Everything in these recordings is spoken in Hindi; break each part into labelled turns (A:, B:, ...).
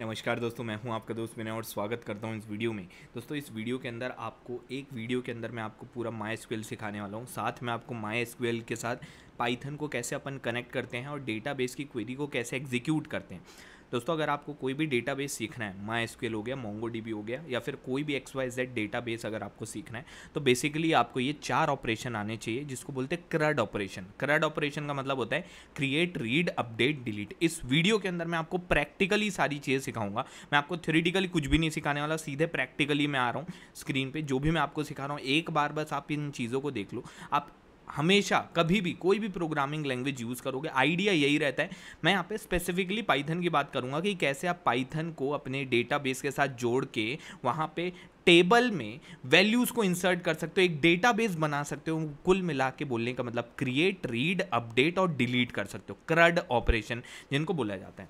A: नमस्कार दोस्तों मैं हूं आपका दोस्त विनय और स्वागत करता हूं इस वीडियो में दोस्तों इस वीडियो के अंदर आपको एक वीडियो के अंदर मैं आपको पूरा माई एसक्यूएल सिखाने वाला हूं साथ में आपको माई स्क्वेल के साथ पाइथन को कैसे अपन कनेक्ट करते हैं और डेटाबेस की क्वेरी को कैसे एग्जीक्यूट करते हैं दोस्तों अगर आपको कोई भी बेस सीखना है माई एसक्यूएल हो गया मोंगो डीबी हो गया या फिर कोई भी एक्स वाई जेड डेटाबेस अगर आपको सीखना है तो बेसिकली आपको ये चार ऑपरेशन आने चाहिए जिसको बोलते हैं क्रड ऑपरेशन क्रड ऑपरेशन का मतलब होता है क्रिएट रीड अपडेट डिलीट इस वीडियो के अंदर मैं आपको प्रैक्टिकली सारी चीज़ें सिखाऊंगा मैं आपको थ्योरिटिकली कुछ भी नहीं सिखाने वाला सीधे प्रैक्टिकली मैं आ रहा हूँ स्क्रीन पर जो भी मैं आपको सिखा रहा हूँ एक बार बस आप इन चीज़ों को देख लो आप हमेशा कभी भी कोई भी प्रोग्रामिंग लैंग्वेज यूज़ करोगे आइडिया यही रहता है मैं यहाँ पे स्पेसिफिकली पाइथन की बात करूँगा कि कैसे आप पाइथन को अपने डेटाबेस के साथ जोड़ के वहाँ पे टेबल में वैल्यूज़ को इंसर्ट कर सकते हो एक डेटाबेस बना सकते हो कुल मिला के बोलने का मतलब क्रिएट रीड अपडेट और डिलीट कर सकते हो क्रड ऑपरेशन जिनको बोला जाता है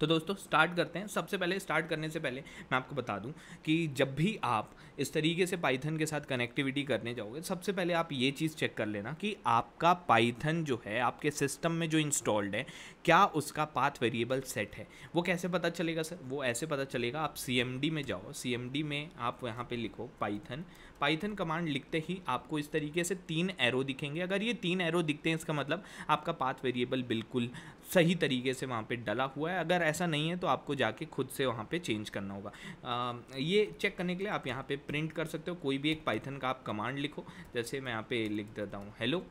A: तो दोस्तों स्टार्ट करते हैं सबसे पहले स्टार्ट करने से पहले मैं आपको बता दूं कि जब भी आप इस तरीके से पाइथन के साथ कनेक्टिविटी करने जाओगे सबसे पहले आप ये चीज़ चेक कर लेना कि आपका पाइथन जो है आपके सिस्टम में जो इंस्टॉल्ड है क्या उसका पाथ वेरिएबल सेट है वो कैसे पता चलेगा सर वो ऐसे पता चलेगा आप सी में जाओ सी में आप यहाँ पर लिखो पाइथन पाइथन कमांड लिखते ही आपको इस तरीके से तीन एरो दिखेंगे अगर ये तीन एरो दिखते हैं इसका मतलब आपका पाथ वेरिएबल बिल्कुल सही तरीके से वहाँ पे डला हुआ है अगर ऐसा नहीं है तो आपको जाके खुद से वहाँ पे चेंज करना होगा आ, ये चेक करने के लिए आप यहाँ पे प्रिंट कर सकते हो कोई भी एक पाइथन का आप कमांड लिखो जैसे मैं यहाँ पे लिख देता हूँ हेलो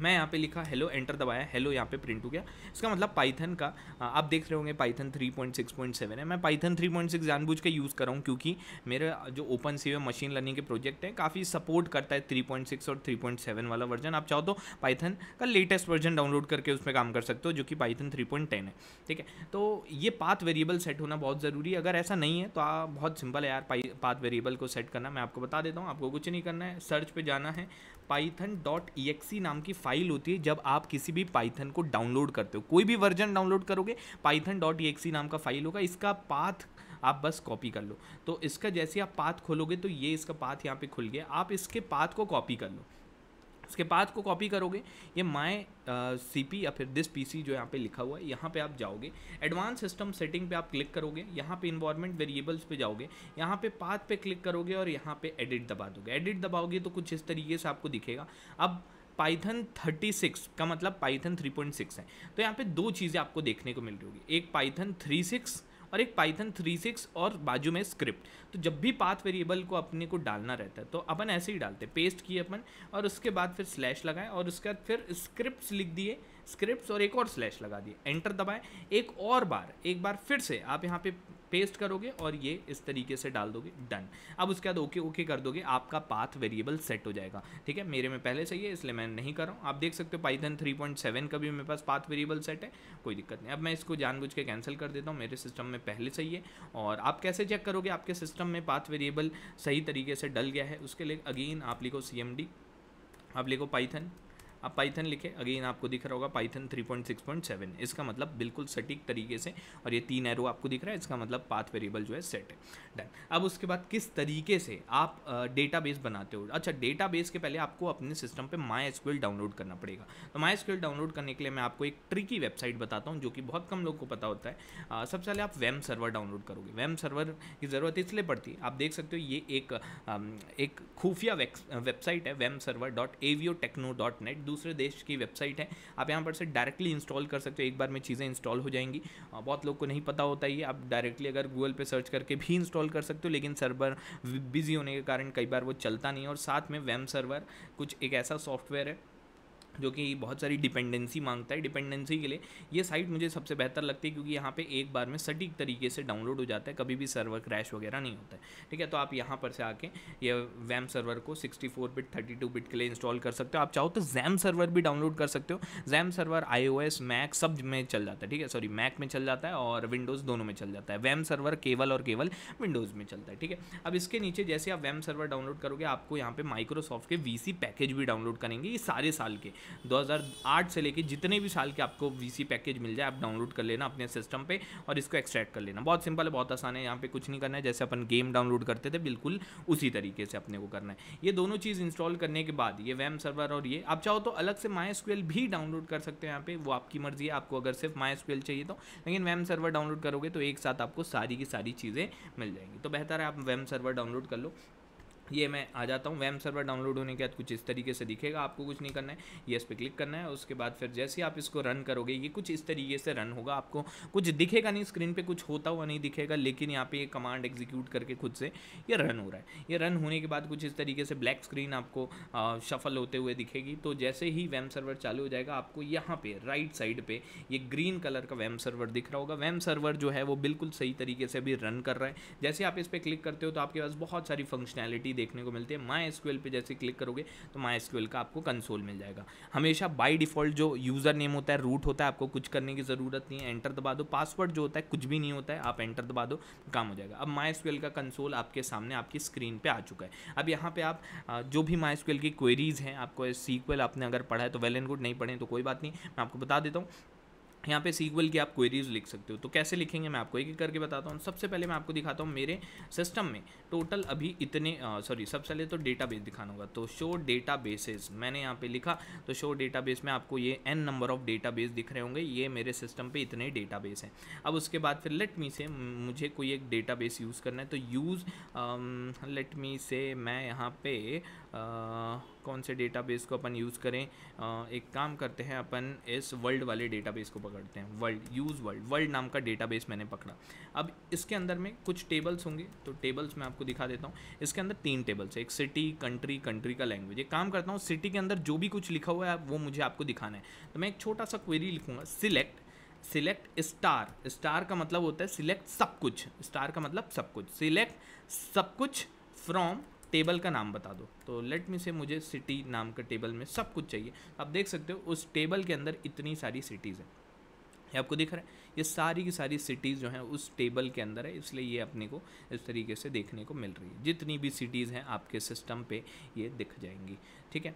A: मैं यहाँ पे लिखा हेलो एंटर दबाया हेलो यहाँ पे प्रिंट हो गया इसका मतलब पाइथन का आप देख रहे होंगे पाइथन 3.6.7 है मैं पाइथन 3.6 जानबूझ के यूज़ कर रहा हूँ क्योंकि मेरा जो ओपन सी मशीन लर्निंग के प्रोजेक्ट है काफ़ी सपोर्ट करता है 3.6 और 3.7 वाला वर्जन आप चाहो तो पाइथन का लेटेस्ट वर्जन डाउनलोड करके उसमें काम कर सकते हो जो कि पाइथन थ्री है ठीक है तो ये पाथ वेरिएबल सेट होना बहुत ज़रूरी है अगर ऐसा नहीं है तो आप बहुत सिंपल है यार पाथ वेरिएबल को सेट करना मैं आपको बता देता हूँ आपको कुछ नहीं करना है सर्च पर जाना है पाइथन डॉट ई नाम की फाइल होती है जब आप किसी भी पाइथन को डाउनलोड करते हो कोई भी वर्जन डाउनलोड करोगे पाइथन डॉट ई नाम का फाइल होगा इसका पाथ आप बस कॉपी कर लो तो इसका जैसे आप पाथ खोलोगे तो ये इसका पाथ यहाँ पे खुल गया आप इसके पाथ को कॉपी कर लो उसके बाद को कॉपी करोगे ये माई सी पी या फिर दिस पी सी जो यहाँ पे लिखा हुआ है यहाँ पे आप जाओगे एडवांस सिस्टम सेटिंग पे आप क्लिक करोगे यहाँ पे इन्वायरमेंट वेरिएबल्स पे जाओगे यहाँ पे पाथ पे क्लिक करोगे और यहाँ पे एडिट दबा दोगे एडिट दबाओगे तो कुछ इस तरीके से आपको दिखेगा अब पाइथन 36 का मतलब पाइथन 3.6 है तो यहाँ पे दो चीज़ें आपको देखने को मिल रही होगी एक पाइथन 36 और एक पाइथन थ्री सिक्स और बाजू में स्क्रिप्ट तो जब भी पाथ वेरिएबल को अपने को डालना रहता है तो अपन ऐसे ही डालते पेस्ट किए अपन और उसके बाद फिर स्लैश लगाएं और उसके बाद फिर स्क्रिप्ट लिख दिए स्क्रिप्ट और एक और स्लैश लगा दिए एंटर दबाएं एक और बार एक बार फिर से आप यहाँ पे पेस्ट करोगे और ये इस तरीके से डाल दोगे डन अब उसके बाद ओके ओके कर दोगे आपका पाथ वेरिएबल सेट हो जाएगा ठीक है मेरे में पहले है इसलिए मैं नहीं कर रहा हूँ आप देख सकते हो पाइथन 3.7 का भी मेरे पास पाथ वेरिएबल सेट है कोई दिक्कत नहीं अब मैं इसको जानबूझ के कैंसिल कर देता हूँ मेरे सिस्टम में पहले है और आप कैसे चेक करोगे आपके सिस्टम में पाथ वेरिएबल सही तरीके से डल गया है उसके लिए अगेन आप लिखो सी आप लिखो पाइथन आप पाइथन लिखे अगेन आपको दिख रहा होगा पाइथन 3.6.7 इसका मतलब बिल्कुल सटीक तरीके से और ये तीन एरो आपको दिख रहा है इसका मतलब पाथ वेरिएबल जो है सेट है डन अब उसके बाद किस तरीके से आप डेटा uh, बनाते हो अच्छा डेटा के पहले आपको अपने सिस्टम पर माई एसक्यूएल डाउनलोड करना पड़ेगा तो माई एसक्यूएल डाउनलोड करने के लिए मैं आपको एक ट्रिकी वेबसाइट बताता हूँ जो कि बहुत कम लोग को पता होता है सबसे पहले आप वेम सर्वर डाउनलोड करोगे वेम सर्वर की ज़रूरत इसलिए पड़ती है आप देख सकते हो ये एक एक खुफिया वेबसाइट है वेम server dot AVO techno dot net दूसरे देश की वेबसाइट है आप यहाँ पर से डायरेक्टली इंस्टॉल कर सकते हो एक बार में चीज़ें इंस्टॉल हो जाएंगी बहुत लोग को नहीं पता होता ये आप डायरेक्टली अगर गूगल पर सर्च करके भी इंस्टॉल कर सकते हो लेकिन सर्वर बिजी होने के कारण कई बार वो चलता नहीं और साथ में वेम सर्वर कुछ एक ऐसा सॉफ्टवेयर है जो कि बहुत सारी डिपेंडेंसी मांगता है डिपेंडेंसी के लिए ये साइट मुझे सबसे बेहतर लगती है क्योंकि यहाँ पे एक बार में सटीक तरीके से डाउनलोड हो जाता है कभी भी सर्वर क्रैश वगैरह नहीं होता है ठीक है तो आप यहाँ पर से आके ये वैम सर्वर को 64 बिट 32 बिट के लिए इंस्टॉल कर सकते हो आप चाहो तो जैम सर्वर भी डाउनलोड कर सकते हो जैम सर्वर आई मैक सब में चल जाता है ठीक है सॉरी मैक में चल जाता है और विंडोज़ दोनों में चल जाता है वैम सर्वर केवल और केवल विंडोज़ में चलता है ठीक है अब इसके नीचे जैसे आप वैम सर्वर डाउनलोड करोगे आपको यहाँ पर माइक्रोसॉफ्ट के वी पैकेज भी डाउनलोड करेंगे ये सारे साल के 2008 से लेकर जितने भी साल के आपको वी पैकेज मिल जाए आप डाउनलोड कर लेना अपने सिस्टम पर और इसको एक्सट्रैक्ट कर लेना बहुत सिंपल है बहुत आसान है यहाँ पे कुछ नहीं करना है जैसे अपन गेम डाउनलोड करते थे बिल्कुल उसी तरीके से अपने को करना है ये दोनों चीज़ इंस्टॉल करने के बाद ये वैम सर्वर और ये आप चाहो तो अलग से माई भी डाउनलोड कर सकते हैं यहाँ पे वो आपकी मर्जी है आपको अगर सिर्फ माई चाहिए तो लेकिन वैम सर्वर डाउनलोड करोगे तो एक साथ आपको सारी की सारी चीज़ें मिल जाएंगी तो बेहतर है आप वैम सर्वर डाउनलोड कर लो ये मैं आ जाता हूँ वैम सर्वर डाउनलोड होने के बाद कुछ इस तरीके से दिखेगा आपको कुछ नहीं करना है ये इस पर क्लिक करना है उसके बाद फिर जैसे ही आप इसको रन करोगे ये कुछ इस तरीके से रन होगा आपको कुछ दिखेगा नहीं स्क्रीन पे कुछ होता हुआ नहीं दिखेगा लेकिन यहाँ पे ये कमांड एग्जीक्यूट करके खुद से ये रन हो रहा है ये रन होने के बाद कुछ इस तरीके से ब्लैक स्क्रीन आपको आ, शफल होते हुए दिखेगी तो जैसे ही वैम सर्वर चालू हो जाएगा आपको यहाँ पर राइट साइड पर ये ग्रीन कलर का वैम सर्वर दिख रहा होगा वैम सर्वर जो है वो बिल्कुल सही तरीके से अभी रन कर रहा है जैसे आप इस पर क्लिक करते हो तो आपके पास बहुत सारी फंक्शनैलिटी देखने को मिलती है माई एसक्यूएल पर जैसे क्लिक करोगे तो माई एसक्यूएल का आपको कंसोल मिल जाएगा हमेशा बाई डिफॉल्ट जो यूज़र नेम होता है रूट होता है आपको कुछ करने की ज़रूरत नहीं है एंटर दबा दो पासवर्ड जो होता है कुछ भी नहीं होता है आप एंटर दबा दो काम हो जाएगा अब माई का कंसोल आपके सामने आपकी स्क्रीन पर आ चुका है अब यहाँ पर आप जो भी माई की क्वेरीज़ हैं आपको सीक्वल आपने अगर पढ़ा है तो वेल एंड गुड नहीं पढ़े तो कोई बात नहीं मैं आपको बता देता हूँ यहाँ पे सीक्वल की आप क्वेरीज लिख सकते हो तो कैसे लिखेंगे मैं आपको एक एक करके बताता हूँ सबसे पहले मैं आपको दिखाता हूँ मेरे सिस्टम में टोटल अभी इतने सॉरी सबसे पहले तो डेटा बेस दिखाना होगा तो शो डेटा बेसिस मैंने यहाँ पे लिखा तो शो डेटा बेस में आपको ये N number of data base दिख रहे होंगे ये मेरे सिस्टम पर इतने डेटा बेस हैं अब उसके बाद फिर लेटमी से मुझे कोई एक डेटा बेस यूज़ करना है तो यूज़ लेटमी से मैं यहाँ पे कौन से डेटाबेस को अपन यूज़ करें आ, एक काम करते हैं अपन इस वर्ल्ड वाले डेटाबेस को पकड़ते हैं वर्ल्ड यूज़ वर्ल्ड वर्ल्ड नाम का डेटाबेस मैंने पकड़ा अब इसके अंदर में कुछ टेबल्स होंगे तो टेबल्स मैं आपको दिखा देता हूँ इसके अंदर तीन टेबल्स एक सिटी कंट्री कंट्री का लैंग्वेज एक काम करता हूँ सिटी के अंदर जो भी कुछ लिखा हुआ है वो मुझे आपको दिखाना है तो मैं एक छोटा सा क्वेरी लिखूँगा सिलेक्ट सिलेक्ट स्टार स्टार का मतलब होता है सिलेक्ट सब कुछ स्टार का मतलब सब कुछ सिलेक्ट सब कुछ फ्रॉम टेबल का नाम बता दो तो लेट मी से मुझे सिटी नाम का टेबल में सब कुछ चाहिए आप देख सकते हो उस टेबल के अंदर इतनी सारी सिटीज़ हैं ये आपको दिख रहा है ये सारी की सारी सिटीज़ जो हैं उस टेबल के अंदर है इसलिए ये अपने को इस तरीके से देखने को मिल रही है जितनी भी सिटीज़ हैं आपके सिस्टम पे ये दिख जाएंगी ठीक है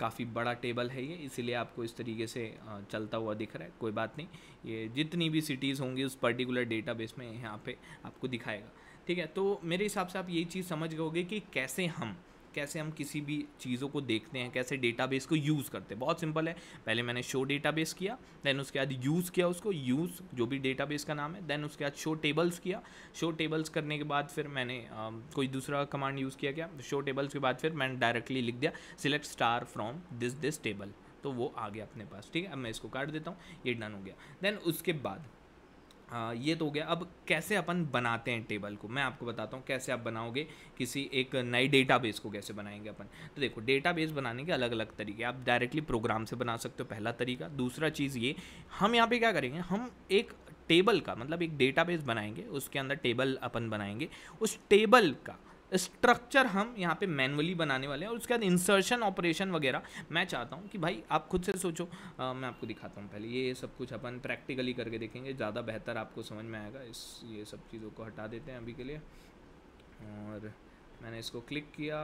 A: काफ़ी बड़ा टेबल है ये इसीलिए आपको इस तरीके से चलता हुआ दिख रहा है कोई बात नहीं ये जितनी भी सिटीज़ होंगी उस पर्टिकुलर डेटा में यहाँ पर आपको दिखाएगा ठीक है तो मेरे हिसाब से आप यही चीज़ समझ गए कि कैसे हम कैसे हम किसी भी चीज़ों को देखते हैं कैसे डेटाबेस को यूज़ करते हैं बहुत सिंपल है पहले मैंने शो डेटाबेस किया देन उसके बाद यूज़ किया उसको यूज़ जो भी डेटाबेस का नाम है देन उसके बाद शो टेबल्स किया शो टेबल्स करने के बाद फिर मैंने आ, कोई दूसरा कमांड यूज़ किया क्या शो टेबल्स के बाद फिर मैंने डायरेक्टली लिख दिया select star from this this table तो वो आ गया अपने पास ठीक है अब मैं इसको काट देता हूँ ये डन हो गया देन उसके बाद ये तो हो गया अब कैसे अपन बनाते हैं टेबल को मैं आपको बताता हूँ कैसे आप बनाओगे किसी एक नई डेटाबेस को कैसे बनाएंगे अपन तो देखो डेटाबेस बनाने के अलग अलग तरीके आप डायरेक्टली प्रोग्राम से बना सकते हो पहला तरीका दूसरा चीज़ ये हम यहाँ पे क्या करेंगे हम एक टेबल का मतलब एक डेटाबेस बनाएंगे उसके अंदर टेबल अपन बनाएंगे उस टेबल का स्ट्रक्चर हम यहाँ पे मैनुअली बनाने वाले हैं और उसके बाद इंसर्शन ऑपरेशन वगैरह मैं चाहता हूँ कि भाई आप खुद से सोचो आ, मैं आपको दिखाता हूँ पहले ये सब कुछ अपन प्रैक्टिकली करके देखेंगे ज़्यादा बेहतर आपको समझ में आएगा इस ये सब चीज़ों को हटा देते हैं अभी के लिए और मैंने इसको क्लिक किया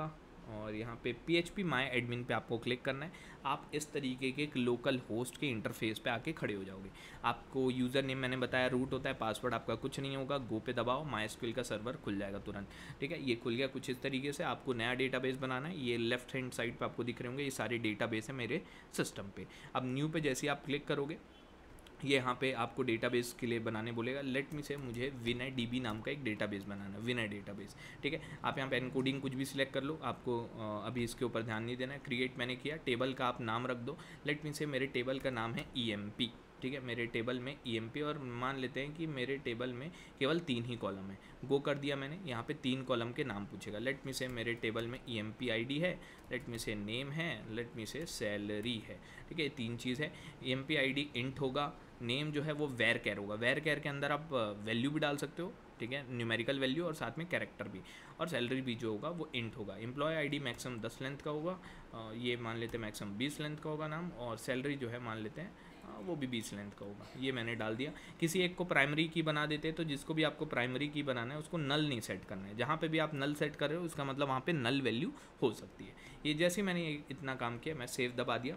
A: और यहाँ पे P H P my admin पर आपको क्लिक करना है आप इस तरीके के एक लोकल होस्ट के इंटरफेस पे आके खड़े हो जाओगे आपको यूज़र नेम मैंने बताया रूट होता है पासवर्ड आपका कुछ नहीं होगा गो पे दबाओ माई स्किल का सर्वर खुल जाएगा तुरंत ठीक है ये खुल गया कुछ इस तरीके से आपको नया डेटा बनाना है ये लेफ्ट हैंड साइड पर आपको दिख रहे होंगे ये सारे डेटा है मेरे सिस्टम पर अब न्यू पे जैसे आप क्लिक करोगे ये यहाँ पे आपको डेटाबेस के लिए बनाने बोलेगा लेट मी से मुझे विनय डी नाम का एक डेटाबेस बनाना विनय डेटाबेस ठीक है आप यहाँ पे एनकोडिंग कुछ भी सिलेक्ट कर लो आपको अभी इसके ऊपर ध्यान नहीं देना है क्रिएट मैंने किया टेबल का आप नाम रख दो लेट मी से मेरे टेबल का नाम है ई e ठीक है मेरे टेबल में ई e और मान लेते हैं कि मेरे टेबल में केवल तीन ही कॉलम है गो कर दिया मैंने यहाँ पे तीन कॉलम के नाम पूछेगा लेट मी से मेरे टेबल में ई e एम है लेट मी से नेम है लेट मी से सैलरी है ठीक है तीन चीज़ है ई एम इंट होगा नेम जो है वो वेर कैर होगा वेर कैर के अंदर आप वैल्यू uh, भी डाल सकते हो ठीक है न्यूमेरिकल वैल्यू और साथ में कैरेक्टर भी और सैलरी भी जो होगा वो इंट होगा एम्प्लॉय आईडी मैक्सिमम दस लेंथ का होगा uh, ये मान लेते हैं मैक्सिमम बीस लेंथ का होगा नाम और सैलरी जो है मान लेते हैं हाँ, वो भी बीस लेंथ का होगा ये मैंने डाल दिया किसी एक को प्राइमरी की बना देते तो जिसको भी आपको प्राइमरी की बनाना है उसको नल नहीं सेट करना है जहाँ पे भी आप नल सेट कर रहे हो उसका मतलब वहाँ पे नल वैल्यू हो सकती है ये जैसे मैंने इतना काम किया मैं सेव दबा दिया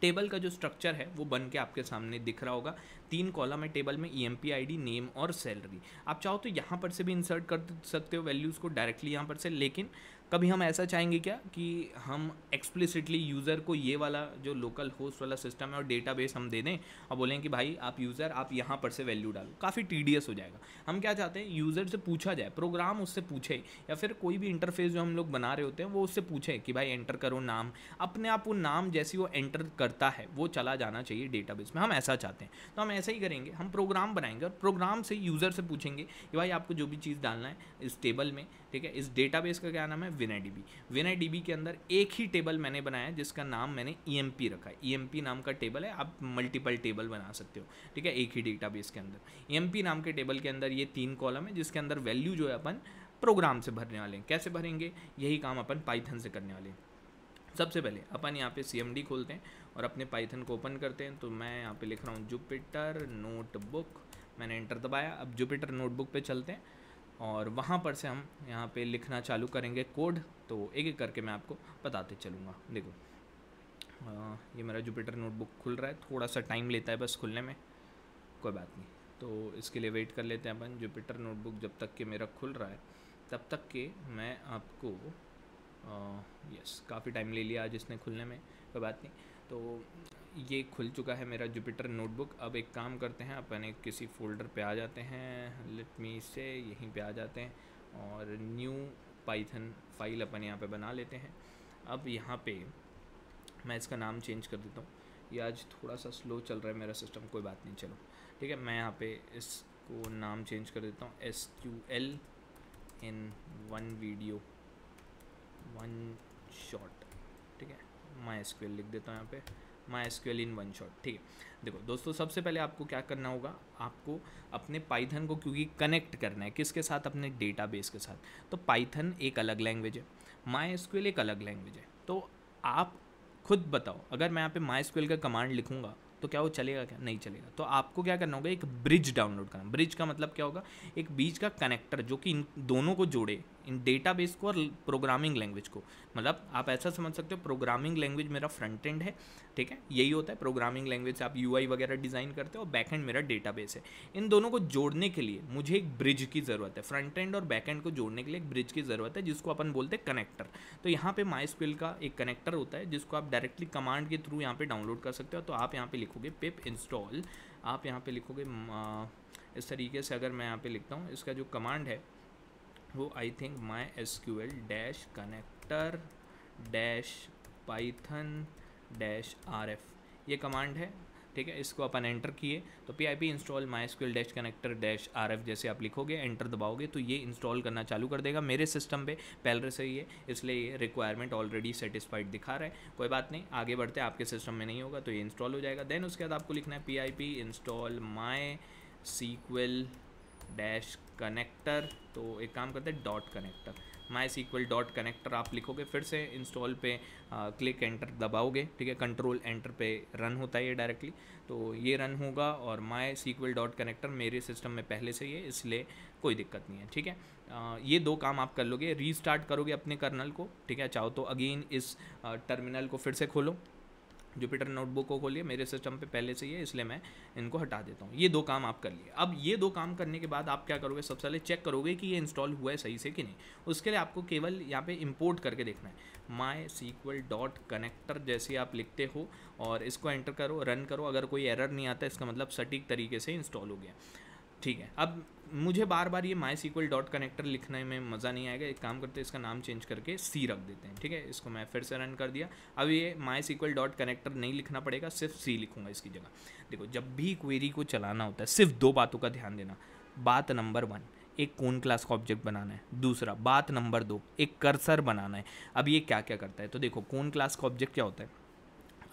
A: टेबल का जो स्ट्रक्चर है वो बन के आपके सामने दिख रहा होगा तीन कॉलम है टेबल में E M P I D name और सैलरी आप चाहो तो यहाँ पर से भी इंसर्ट कर सकते हो वैल्यूज़ को डायरेक्टली यहाँ पर से लेकिन कभी हम ऐसा चाहेंगे क्या कि हम एक्सप्लिसिटली यूज़र को ये वाला जो लोकल होस्ट वाला सिस्टम है और बेस हम दे दें और बोलें कि भाई आप यूज़र आप यहाँ पर से वैल्यू डालो काफ़ी टी हो जाएगा हम क्या चाहते हैं यूज़र से पूछा जाए प्रोग्राम उससे पूछे या फिर कोई भी इंटरफेस जो हम लोग बना रहे होते हैं वो उससे पूछे कि भाई एंटर करो नाम अपने आप वो नाम जैसी वो एंटर करता है वो चला जाना चाहिए डेटा में हम ऐसा चाहते हैं तो हम ऐसा ही करेंगे हम प्रोग्राम बनाएंगे और प्रोग्राम से यूज़र से पूछेंगे कि भाई आपको जो भी चीज़ डालना है इस टेबल में ठीक है इस डेटाबेस का क्या नाम है विनय विनय डी के अंदर एक ही टेबल मैंने बनाया जिसका नाम मैंने ई e रखा है ई e नाम का टेबल है आप मल्टीपल टेबल बना सकते हो ठीक है एक ही डेटाबेस के अंदर ई e नाम के टेबल के अंदर ये तीन कॉलम है जिसके अंदर वैल्यू जो है अपन प्रोग्राम से भरने वाले हैं कैसे भरेंगे यही काम अपन पाइथन से करने वाले हैं सबसे पहले अपन यहाँ पे सी खोलते हैं और अपने पाइथन को ओपन करते हैं तो मैं यहाँ पे लिख रहा हूँ जुपिटर नोटबुक मैंने एंटर दबाया अब जुपिटर नोटबुक पे चलते हैं और वहाँ पर से हम यहाँ पे लिखना चालू करेंगे कोड तो एक एक करके मैं आपको बताते चलूँगा देखो आ, ये मेरा जुपिटर नोटबुक खुल रहा है थोड़ा सा टाइम लेता है बस खुलने में कोई बात नहीं तो इसके लिए वेट कर लेते हैं अपन जुपिटर नोटबुक जब तक के मेरा खुल रहा है तब तक के मैं आपको आ, यस काफ़ी टाइम ले लिया आज इसने खुलने में कोई बात नहीं तो ये खुल चुका है मेरा जुपिटर नोटबुक अब एक काम करते हैं अपन एक किसी फोल्डर पे आ जाते हैं लेट मी से यहीं पे आ जाते हैं और न्यू पाइथन फाइल अपन यहाँ पे बना लेते हैं अब यहाँ पे मैं इसका नाम चेंज कर देता हूँ ये आज थोड़ा सा स्लो चल रहा है मेरा सिस्टम कोई बात नहीं चलो ठीक है मैं यहाँ पे इसको नाम चेंज कर देता हूँ S Q L in one video one shot ठीक है माई स्क्वेल लिख देता हूँ यहाँ पर my QL in one shot ठीक है देखो दोस्तों सबसे पहले आपको क्या करना होगा आपको अपने पाइथन को क्योंकि कनेक्ट करना है किसके साथ अपने बेस के साथ तो पाइथन एक अलग लैंग्वेज है माई एसक्यूएल एक अलग लैंग्वेज है तो आप खुद बताओ अगर मैं यहाँ पे माई का कमांड लिखूंगा तो क्या वो चलेगा क्या नहीं चलेगा तो आपको क्या करना होगा एक ब्रिज डाउनलोड करना ब्रिज का मतलब क्या होगा एक बीच का कनेक्टर जो कि इन दोनों को जोड़े इन डेटा को और प्रोग्रामिंग लैंग्वेज को मतलब आप ऐसा समझ सकते हो प्रोग्रामिंग लैंग्वेज मेरा फ्रंट एंड है ठीक है यही होता है प्रोग्रामिंग लैंग्वेज से आप यू वगैरह डिज़ाइन करते हो और बैक एंड मेरा डेटा है इन दोनों को जोड़ने के लिए मुझे एक ब्रिज की ज़रूरत है फ्रंट एंड और बैक एंड को जोड़ने के लिए एक ब्रिज की ज़रूरत है जिसको अपन बोलते हैं कनेक्टर तो यहाँ पे माई स्किल का एक कनेक्टर होता है जिसको आप डायरेक्टली कमांड के थ्रू यहाँ पे डाउनलोड कर सकते हो तो आप यहाँ पे लिखोगे पिप इंस्टॉल आप यहाँ पे लिखोगे इस तरीके से अगर मैं यहाँ पे लिखता हूँ इसका जो कमांड है वो I think my S Q L dash connector dash python dash R F ये कमांड है ठीक है इसको अपन एंटर किए तो P I P install my sequel dash connector dash R F जैसे आप लिखोगे एंटर दबाओगे तो ये इंस्टॉल करना चालू कर देगा मेरे सिस्टम पे पहले से ही है इसलिए ये रिक्वायरमेंट ऑलरेडी सेटिस्फाइड दिखा रहा है कोई बात नहीं आगे बढ़ते आपके सिस्टम में नहीं होगा तो ये इंस्टॉल हो जाएगा देन उसके बाद आपको लिखना है P I P install my sequel dash connector तो एक काम करते हैं dot connector my sequel dot connector आप लिखोगे फिर से इंस्टॉल पे क्लिक एंटर दबाओगे ठीक है कंट्रोल एंटर पे रन होता है ये डायरेक्टली तो ये रन होगा और माई सीक्वल डॉट कनेक्टर मेरे सिस्टम में पहले से ही है इसलिए कोई दिक्कत नहीं है ठीक है ये दो काम आप कर लोगे रीस्टार्ट करोगे अपने कर्नल को ठीक है चाहो तो अगेन इस टर्मिनल को फिर से खोलो जुपिटर नोटबुक को खोलिए मेरे सिस्टम पे पहले से ही है इसलिए मैं इनको हटा देता हूँ ये दो काम आप कर लिए अब ये दो काम करने के बाद आप क्या करोगे सबसे पहले चेक करोगे कि ये इंस्टॉल हुआ है सही से कि नहीं उसके लिए आपको केवल यहाँ पे इंपोर्ट करके देखना है माई सीक्वल डॉट कनेक्टर जैसे आप लिखते हो और इसको एंटर करो रन करो अगर कोई एरर नहीं आता इसका मतलब सटीक तरीके से इंस्टॉल हो गया ठीक है अब मुझे बार बार ये माई सीक्वल डॉट कनेक्टर लिखने में मज़ा नहीं आएगा एक काम करते हैं इसका नाम चेंज करके सी रख देते हैं ठीक है इसको मैं फिर से रन कर दिया अब ये माई सीक्वल डॉट कनेक्टर नहीं लिखना पड़ेगा सिर्फ सी लिखूंगा इसकी जगह देखो जब भी क्वेरी को चलाना होता है सिर्फ दो बातों का ध्यान देना बात नंबर वन एक कौन क्लास का ऑब्जेक्ट बनाना है दूसरा बात नंबर दो एक कर्सर बनाना है अब ये क्या क्या करता है तो देखो कौन क्लास का ऑब्जेक्ट क्या होता है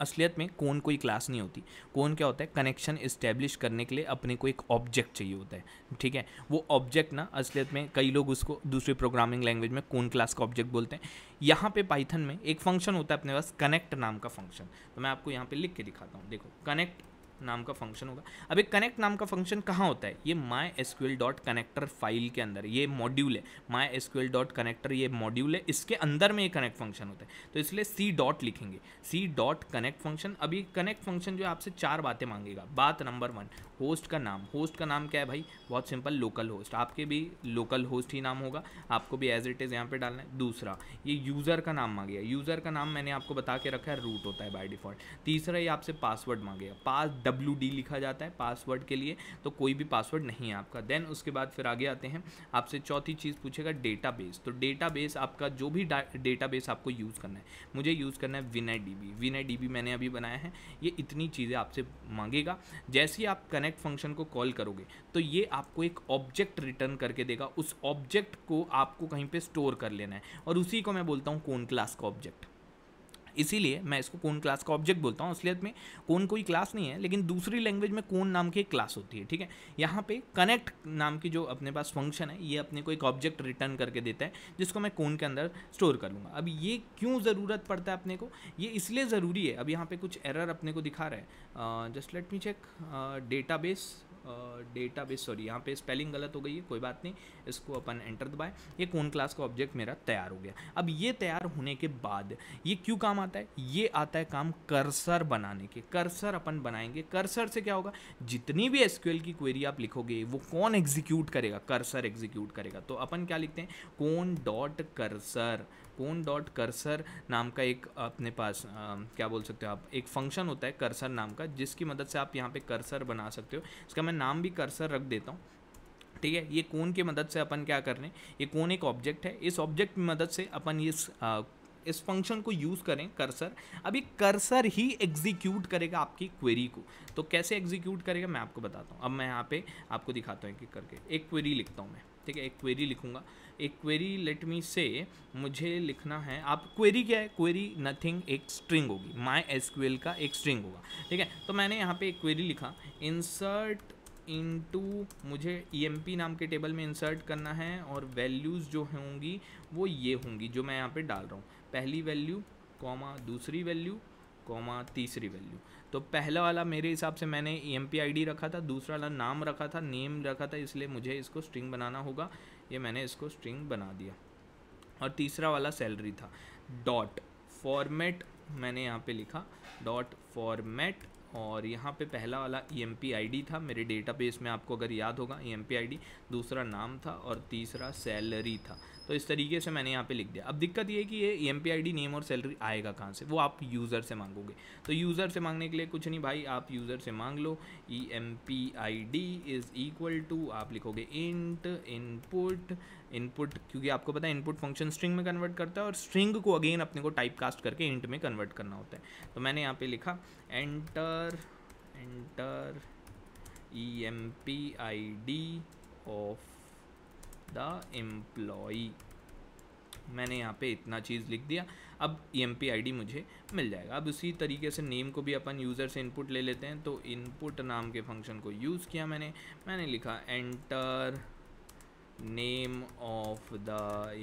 A: असलियत में कौन कोई क्लास नहीं होती कौन क्या होता है कनेक्शन इस्टेब्लिश करने के लिए अपने को एक ऑब्जेक्ट चाहिए होता है ठीक है वो ऑब्जेक्ट ना असलियत में कई लोग उसको दूसरे प्रोग्रामिंग लैंग्वेज में कौन क्लास का ऑब्जेक्ट बोलते हैं यहाँ पे पाइथन में एक फंक्शन होता है अपने पास कनेक्ट नाम का फंक्शन तो मैं आपको यहाँ पे लिख के दिखाता हूँ देखो कनेक्ट नाम का फंक्शन होगा अब एक कनेक्ट नाम का फंक्शन कहाँ होता है ये my S dot connector file के अंदर ये मॉड्यूल है माई एस डॉट कनेक्टर ये मॉड्यूल है इसके अंदर में ये कनेक्ट फंक्शन होता है तो इसलिए सी डॉट लिखेंगे सी डॉट कनेक्ट फंक्शन अभी कनेक्ट फंक्शन जो आपसे चार बातें मांगेगा बात नंबर वन होस्ट का नाम होस्ट का नाम क्या है भाई बहुत सिंपल लोकल होस्ट आपके भी लोकल होस्ट ही नाम होगा आपको भी एज इट इज़ यहाँ पे डालना है दूसरा ये यूज़र का नाम मांगेगा यूज़र का नाम मैंने आपको बता के रखा है रूट होता है बाय डिफ़ॉल्ट तीसरा ये आपसे पासवर्ड मांगेगा पास डब्ल्यू डी लिखा जाता है पासवर्ड के लिए तो कोई भी पासवर्ड नहीं है आपका देन उसके बाद फिर आगे आते हैं आपसे चौथी चीज़ पूछेगा बेस तो बेस आपका जो भी बेस आपको यूज़ करना है मुझे यूज़ करना है विनय डीबी विनय बी मैंने अभी बनाया है ये इतनी चीज़ें आपसे मांगेगा जैसे ही आप कनेक्ट फंक्शन को कॉल करोगे तो ये आपको एक ऑब्जेक्ट रिटर्न करके देगा उस ऑब्जेक्ट को आपको कहीं पर स्टोर कर लेना है और उसी को मैं बोलता हूँ कौन क्लास का ऑब्जेक्ट इसीलिए मैं इसको कौन क्लास का ऑब्जेक्ट बोलता हूँ असलियत में कौन कोई क्लास नहीं है लेकिन दूसरी लैंग्वेज में कौन नाम की एक क्लास होती है ठीक है यहाँ पे कनेक्ट नाम की जो अपने पास फंक्शन है ये अपने को एक ऑब्जेक्ट रिटर्न करके देता है जिसको मैं कौन के अंदर स्टोर कर लूँगा अब ये क्यों ज़रूरत पड़ता है अपने को ये इसलिए ज़रूरी है अब यहाँ पर कुछ एरर अपने को दिखा रहा है just let me check data data base sorry यहाँ पे स्पेलिंग गलत हो गई है कोई बात नहीं इसको अपन एंटर दबाएं ये कौन क्लास का ऑब्जेक्ट मेरा तैयार हो गया अब ये तैयार होने के बाद ये क्यों काम आता है ये आता है काम कर्सर बनाने के कर्सर अपन बनाएंगे कर्सर से क्या होगा जितनी भी एस की क्वेरी आप लिखोगे वो कौन एग्जीक्यूट करेगा कर्सर एग्जीक्यूट करेगा तो अपन क्या लिखते हैं कौन डॉट कर्सर पोन डॉट कर्सर नाम का एक अपने पास आ, क्या बोल सकते हो आप एक फंक्शन होता है कर्सर नाम का जिसकी मदद से आप यहाँ पे कर्सर बना सकते हो इसका मैं नाम भी कर्सर रख देता हूँ ठीक है ये कोन की मदद से अपन क्या कर रहे हैं ये कोन एक ऑब्जेक्ट है इस ऑब्जेक्ट की मदद से अपन इस आ, इस फंक्शन को यूज़ करें कर्सर अभी कर्सर ही एग्जीक्यूट करेगा आपकी क्वेरी को तो कैसे एग्जीक्यूट करेगा मैं आपको बताता हूँ अब मैं यहाँ पे आपको दिखाता हूँ एक करके एक क्वेरी लिखता हूँ मैं ठीक है एक क्वेरी लिखूँगा एक क्वेरी लेट मी से मुझे लिखना है आप क्वेरी क्या है क्वेरी नथिंग एक स्ट्रिंग होगी माई एस का एक स्ट्रिंग होगा ठीक है तो मैंने यहाँ पे एक क्वेरी लिखा इंसर्ट इनटू मुझे ई e नाम के टेबल में इंसर्ट करना है और वैल्यूज़ जो होंगी वो ये होंगी जो मैं यहाँ पे डाल रहा हूँ पहली वैल्यू कॉमा दूसरी वैल्यू कॉमा तीसरी वैल्यू तो पहला वाला मेरे हिसाब से मैंने E M P I D रखा था दूसरा वाला नाम रखा था नेम रखा था इसलिए मुझे इसको स्ट्रिंग बनाना होगा ये मैंने इसको स्ट्रिंग बना दिया और तीसरा वाला सैलरी था डॉट फॉर्मेट मैंने यहाँ पे लिखा डॉट फॉर्मेट और यहाँ पे पहला वाला E M P I D था मेरे डेटाबेस में आपको अगर याद होगा E M P I D दूसरा नाम था और तीसरा सैलरी था तो इस तरीके से मैंने यहाँ पे लिख दिया अब दिक्कत ये है कि ये ई एम नेम और सैलरी आएगा कहाँ से वो आप यूज़र से मांगोगे तो यूज़र से मांगने के लिए कुछ नहीं भाई आप यूज़र से मांग लो E M P I D is equal to आप लिखोगे इंट इनपुट इनपुट क्योंकि आपको पता है इनपुट फंक्शन स्ट्रिंग में कन्वर्ट करता है और स्ट्रिंग को अगेन अपने को टाइप कास्ट करके इंट में कन्वर्ट करना होता है तो मैंने यहाँ पे लिखा enter enter E M P I D of the employee मैंने यहाँ पे इतना चीज़ लिख दिया अब E M P I D मुझे मिल जाएगा अब उसी तरीके से नेम को भी अपन यूज़र से इनपुट ले लेते हैं तो इनपुट नाम के फंक्शन को यूज़ किया मैंने मैंने लिखा enter name of the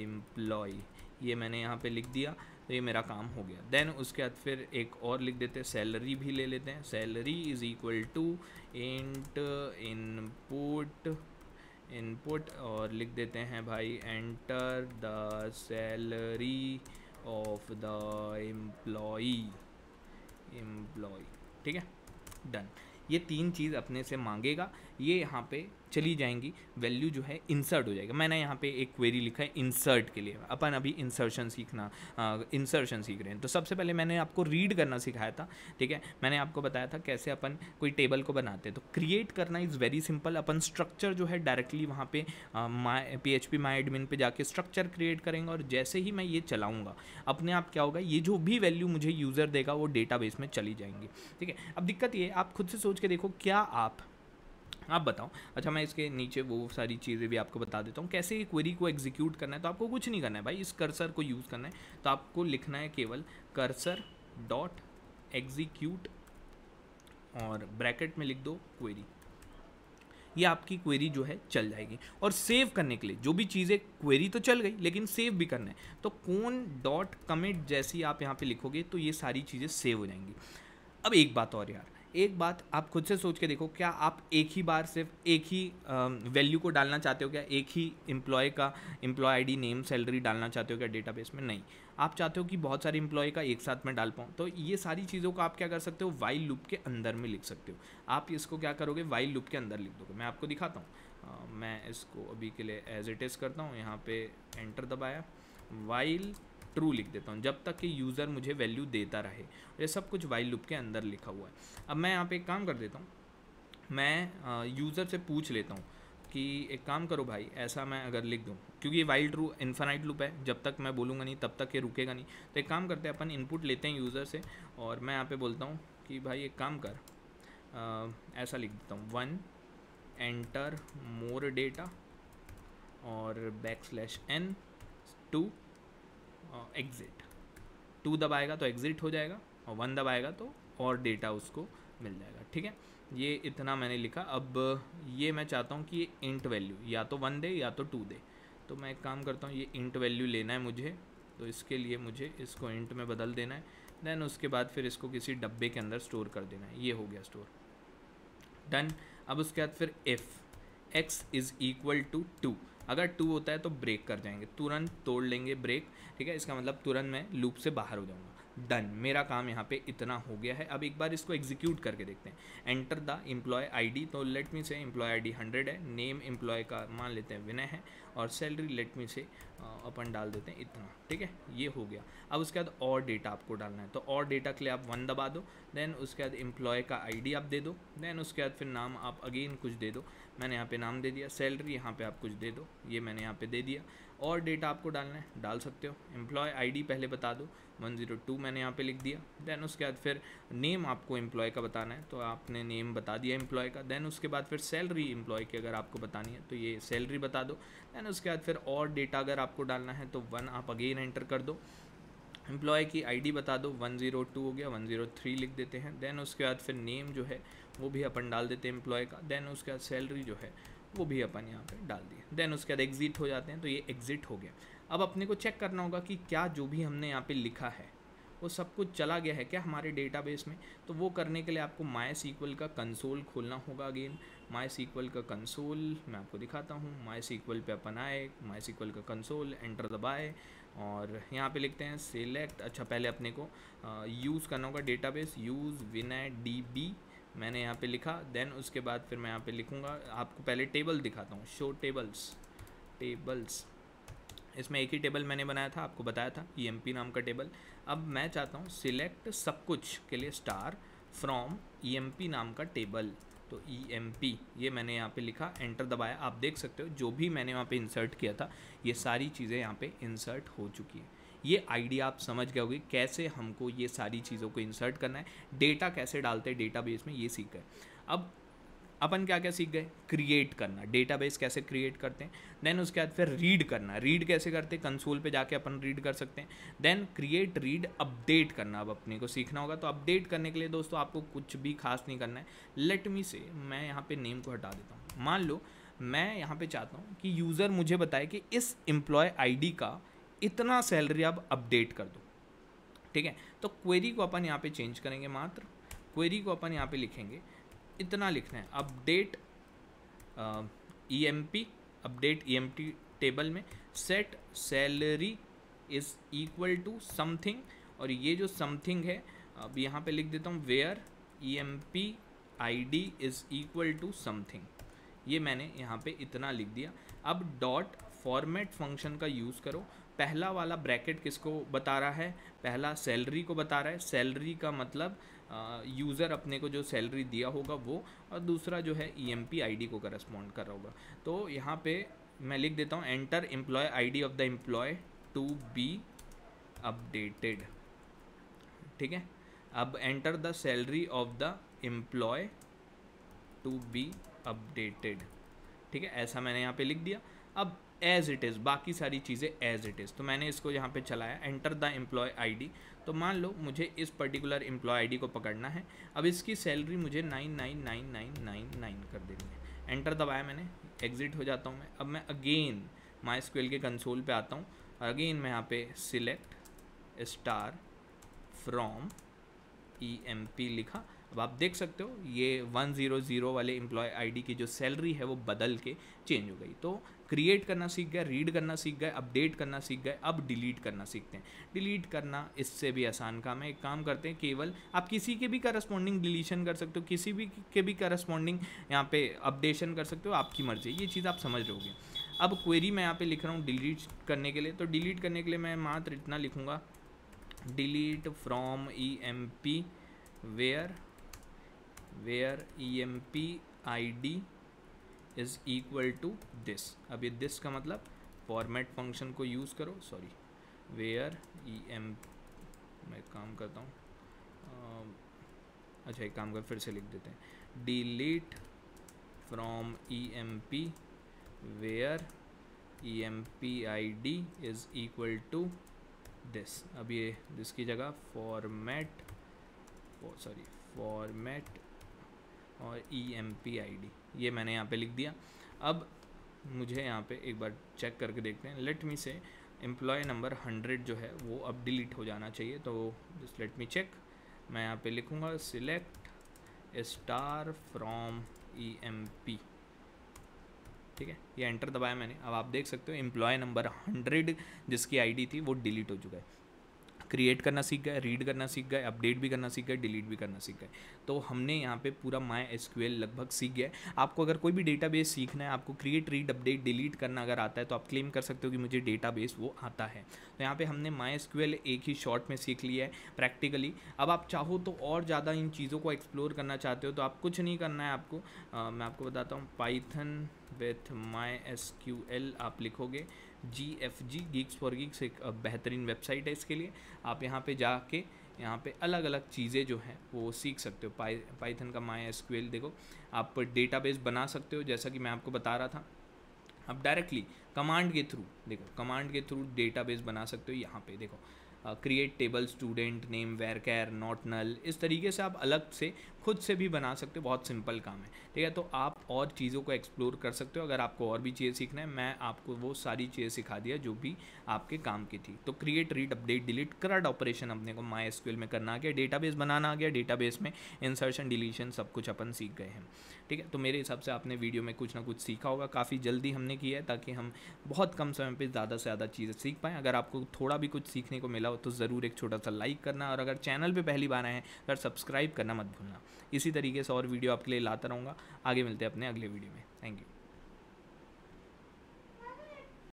A: employ ये मैंने यहाँ पे लिख दिया तो ये मेरा काम हो गया देन उसके बाद फिर एक और लिख देते हैं सैलरी भी ले लेते हैं salary is equal to int input input और लिख देते हैं भाई enter the salary of the employ employ ठीक है डन ये तीन चीज़ अपने से मांगेगा ये यहाँ पे चली जाएंगी वैल्यू जो है इंसर्ट हो जाएगा मैंने यहाँ पे एक क्वेरी लिखा है इंसर्ट के लिए अपन अभी इंसर्शन सीखना इंसर्शन सीख रहे हैं तो सबसे पहले मैंने आपको रीड करना सिखाया था ठीक है मैंने आपको बताया था कैसे अपन कोई टेबल को बनाते हैं तो क्रिएट करना इज़ वेरी सिंपल अपन स्ट्रक्चर जो है डायरेक्टली वहाँ पे my P H P my admin पर जाके स्ट्रक्चर क्रिएट करेंगे और जैसे ही मैं ये चलाऊँगा अपने आप क्या होगा ये जो भी वैल्यू मुझे यूज़र देगा वो डेटा में चली जाएंगी ठीक है अब दिक्कत ये आप खुद से सोच के देखो क्या आप आप बताओ अच्छा मैं इसके नीचे वो सारी चीज़ें भी आपको बता देता हूँ कैसे ये क्वेरी को एग्जीक्यूट करना है तो आपको कुछ नहीं करना है भाई इस कर्सर को यूज़ करना है तो आपको लिखना है केवल कर्सर डॉट एग्जीक्यूट और ब्रैकेट में लिख दो क्वेरी ये आपकी क्वेरी जो है चल जाएगी और सेव करने के लिए जो भी चीज़ें क्वेरी तो चल गई लेकिन सेव भी करना है तो कौन डॉट कमिट जैसी आप यहाँ पे लिखोगे तो ये सारी चीज़ें सेव हो जाएंगी अब एक बात और यार एक बात आप खुद से सोच के देखो क्या आप एक ही बार सिर्फ एक ही वैल्यू को डालना चाहते हो क्या एक ही एम्प्लॉय का एम्प्लॉय आईडी नेम सैलरी डालना चाहते हो क्या डेटाबेस में नहीं आप चाहते हो कि बहुत सारे इंप्लॉय का एक साथ में डाल पाऊँ तो ये सारी चीज़ों को आप क्या कर सकते हो वाइल लूप के अंदर में लिख सकते हो आप इसको क्या करोगे वाइल लूप के अंदर लिख दोगे मैं आपको दिखाता हूँ मैं इसको अभी के लिए एज इट इज़ करता हूँ यहाँ पे एंटर दबाया वाइल ट्रू लिख देता हूँ जब तक कि यूज़र मुझे वैल्यू देता रहे ये सब कुछ वाइल लुप के अंदर लिखा हुआ है अब मैं यहाँ पे एक काम कर देता हूँ मैं यूज़र से पूछ लेता हूँ कि एक काम करो भाई ऐसा मैं अगर लिख दूँ क्योंकि ये वाइल्ड ट्रू इन्फानाइट लुप है जब तक मैं बोलूँगा नहीं तब तक ये रुकेगा नहीं तो एक काम करते हैं अपन इनपुट लेते हैं यूज़र से और मैं यहाँ पर बोलता हूँ कि भाई एक काम कर ऐसा लिख देता हूँ वन एंटर मोर डेटा और back slash N two exit two दबाएगा तो एग्ज़िट हो जाएगा और वन दबाएगा तो और डेटा उसको मिल जाएगा ठीक है ये इतना मैंने लिखा अब ये मैं चाहता हूँ कि ये इंट वैल्यू या तो वन दे या तो टू दे तो मैं एक काम करता हूँ ये इंट वैल्यू लेना है मुझे तो इसके लिए मुझे इसको इंट में बदल देना है देन उसके बाद फिर इसको किसी डब्बे के अंदर स्टोर कर देना है ये हो गया स्टोर डन अब उसके बाद फिर if X is equal to two अगर टू होता है तो ब्रेक कर जाएंगे तुरंत तोड़ लेंगे ब्रेक ठीक है इसका मतलब तुरंत मैं लूप से बाहर हो जाऊँगा डन मेरा काम यहाँ पे इतना हो गया है अब एक बार इसको एग्जीक्यूट करके देखते हैं एंटर द एम्प्लॉय आईडी तो let me say employ ID hundred है नेम एम्प्लॉय का मान लेते हैं विनय है और सैलरी लेट मी से अपन डाल देते हैं इतना ठीक है ये हो गया अब उसके बाद और डेटा आपको डालना है तो और डेटा के लिए आप वन दबा दो देन उसके बाद एम्प्लॉय का आई आप दे दो देन उसके बाद फिर नाम आप अगेन कुछ दे दो मैंने यहाँ पे नाम दे दिया सैलरी यहाँ पे आप कुछ दे दो ये मैंने यहाँ पे दे दिया और डेटा आपको डालना है डाल सकते हो एम्प्लॉय आईडी पहले बता दो 102 मैंने यहाँ पे लिख दिया देन उसके बाद फिर नेम आपको एम्प्लॉय का बताना है तो आपने नेम बता दिया एम्प्लॉय का देन उसके बाद फिर सैलरी एम्प्लॉय की अगर आपको बतानी है तो ये सैलरी बता दो देन उसके बाद फिर और डेटा अगर आपको डालना है तो वन आप अगेन एंटर कर दो एम्प्लॉय की आईडी बता दो 102 हो गया 103 लिख देते हैं देन उसके बाद फिर नेम जो है वो भी अपन डाल देते हैं एम्प्लॉय का देन बाद सैलरी जो है वो भी अपन यहाँ पे डाल दिए देन उसके बाद एग्ज़िट हो जाते हैं तो ये एग्ज़िट हो गया अब अपने को चेक करना होगा कि क्या जो भी हमने यहाँ पे लिखा है वो सब कुछ चला गया है क्या हमारे डेटाबेस में तो वो करने के लिए आपको माई सीक्वल का कंसोल खोलना होगा अगेन माई सीक्वल का कंसोल मैं आपको दिखाता हूँ माई सीक्वल पे अपन आए माई सीक्वल का कंसोल एंटर दबाए और यहाँ पे लिखते हैं सेलेक्ट अच्छा पहले अपने को यूज़ करना होगा database use Vinay D B मैंने यहाँ पे लिखा देन उसके बाद फिर मैं यहाँ पे लिखूँगा आपको पहले टेबल दिखाता हूँ शो टेबल्स टेबल्स इसमें एक ही टेबल मैंने बनाया था आपको बताया था ई e नाम का टेबल अब मैं चाहता हूँ सिलेक्ट सब कुछ के लिए स्टार फ्रॉम ई नाम का टेबल तो ई एम पी ये मैंने यहाँ पे लिखा एंटर दबाया आप देख सकते हो जो भी मैंने वहाँ पे इंसर्ट किया था ये सारी चीज़ें यहाँ पे इंसर्ट हो चुकी हैं ये आइडिया आप समझ गए होगी कैसे हमको ये सारी चीज़ों को इंसर्ट करना है डेटा कैसे डालते हैं डेटा में ये सीख गए अब अपन क्या क्या सीख गए क्रिएट करना डेटाबेस कैसे क्रिएट करते हैं देन उसके बाद फिर रीड करना रीड कैसे करते हैं कंसोल पे जाके अपन रीड कर सकते हैं देन क्रिएट रीड अपडेट करना अब अपने को सीखना होगा तो अपडेट करने के लिए दोस्तों आपको कुछ भी खास नहीं करना है लेट मी से मैं यहाँ पे नेम को हटा देता हूँ मान लो मैं यहाँ पे चाहता हूँ कि यूज़र मुझे बताए कि इस एम्प्लॉय आई का इतना सैलरी आप अपडेट कर दो ठीक है तो क्वेरी को अपन यहाँ पे चेंज करेंगे मात्र क्वेरी को अपन यहाँ पे लिखेंगे इतना लिखना है update E M P update E M T table में set salary is equal to something और ये जो समथिंग है अब यहाँ पे लिख देता हूँ where E M P I D is equal to something ये मैंने यहाँ पे इतना लिख दिया अब डॉट फॉर्मेट फंक्शन का यूज़ करो पहला वाला ब्रैकेट किसको बता रहा है पहला सैलरी को बता रहा है सैलरी का मतलब यूज़र अपने को जो सैलरी दिया होगा वो और दूसरा जो है E M P I D को करस्पॉन्ड कर रहा होगा तो यहाँ पे मैं लिख देता हूँ enter employ I D of the employ to be updated ठीक है अब enter the salary of the employ to be updated ठीक है ऐसा मैंने यहाँ पे लिख दिया अब एज इट इज़ बाकी सारी चीज़ें एज इट इज़ तो मैंने इसको यहाँ पे चलाया एंटर द एम्प्लॉय आईडी तो मान लो मुझे इस पर्टिकुलर एम्प्लॉय आईडी को पकड़ना है अब इसकी सैलरी मुझे nine nine nine nine nine nine कर देनी है एंटर दबाया मैंने एग्जिट हो जाता हूँ मैं अब मैं अगेन माई स्क्वेल के कंसोल पर आता हूँ अगेन मैं यहाँ पे select star from E M P लिखा अब आप देख सकते हो ये 100 वाले एम्प्लॉय आईडी की जो सैलरी है वो बदल के चेंज हो गई तो क्रिएट करना सीख गए रीड करना सीख गए अपडेट करना सीख गए अब डिलीट करना सीखते हैं डिलीट करना इससे भी आसान काम है एक काम करते हैं केवल आप किसी के भी करस्पॉन्डिंग डिलीशन कर सकते हो किसी भी के भी करस्पॉन्डिंग यहाँ पे अपडेशन कर सकते हो आपकी मर्जी ये चीज़ आप समझ लोगे अब क्वेरी मैं यहाँ पे लिख रहा हूँ डिलीट करने के लिए तो डिलीट करने के लिए मैं मात्र इतना लिखूँगा delete from E M P where where E M P I D is equal to this अब ये दिस का मतलब फॉर्मेट फंक्शन को यूज़ करो सॉरी वेयर ई एम मैं काम करता हूँ अच्छा एक काम कर फिर से लिख देते हैं delete from E M P where E M P I D is equal to this अब ये दिस की जगह फॉर्मेट सॉरी फॉर्मेट और E M P I D ये मैंने यहाँ पे लिख दिया अब मुझे यहाँ पे एक बार चेक करके देखते हैं late me say employ number hundred जो है वो अब डिलीट हो जाना चाहिए तो जस्ट लेट मी चेक मैं यहाँ पे लिखूँगा select star from E M P ठीक है ये एंटर दबाया मैंने अब आप देख सकते हो एम्प्लॉय नंबर हंड्रेड जिसकी आई डी थी वो डिलीट हो चुका है क्रिएट करना सीख गए रीड करना सीख गए अपडेट भी करना सीख गए डिलीट भी करना सीख गए तो हमने यहाँ पे पूरा माई एस लगभग सीख गया आपको अगर कोई भी डेटा सीखना है आपको क्रिएट रीड अपडेट डिलीट करना अगर आता है तो आप क्लेम कर सकते हो कि मुझे डेटा वो आता है तो यहाँ पर हमने माई एस एक ही शॉर्ट में सीख लिया है प्रैक्टिकली अब आप चाहो तो और ज़्यादा इन चीज़ों को एक्सप्लोर करना चाहते हो तो आप कुछ नहीं करना है आपको आ, मैं आपको बताता हूँ पाइथन विथ माई एस आप लिखोगे G F G geeks for geeks एक बेहतरीन वेबसाइट है इसके लिए आप यहाँ पे जाके यहाँ पे अलग अलग चीज़ें जो हैं वो सीख सकते हो पाई पाइथन का माया एसक्यूएल देखो आप डेटाबेस बना सकते हो जैसा कि मैं आपको बता रहा था आप डायरेक्टली कमांड के थ्रू देखो कमांड के थ्रू डेटाबेस बना सकते हो यहाँ पे देखो create table student name varchar not null इस तरीके से आप अलग से खुद से भी बना सकते हो बहुत सिंपल काम है ठीक है तो आप और चीज़ों को एक्सप्लोर कर सकते हो अगर आपको और भी चीज़ें सीखना है मैं आपको वो सारी चीज़ें सिखा दिया जो भी आपके काम की थी तो create read update delete crud operation अपने को माई एस में करना आ गया डेटा बनाना आ गया डेटा में इंसर्शन डिलीशन सब कुछ अपन सीख गए हैं ठीक है तो मेरे हिसाब से आपने वीडियो में कुछ ना कुछ सीखा होगा काफ़ी जल्दी हमने किया है ताकि हम बहुत कम समय पर ज़्यादा से ज़्यादा चीज़ें सीख पाएँ अगर आपको थोड़ा भी कुछ सीखने को मिला हो तो ज़रूर एक छोटा सा लाइक करना और अगर चैनल पर पहली बार आए हैं अगर तो सब्सक्राइब करना मत भूलना इसी तरीके से और वीडियो आपके लिए लाता रहूँगा आगे मिलते हैं अपने अगले वीडियो में थैंक यू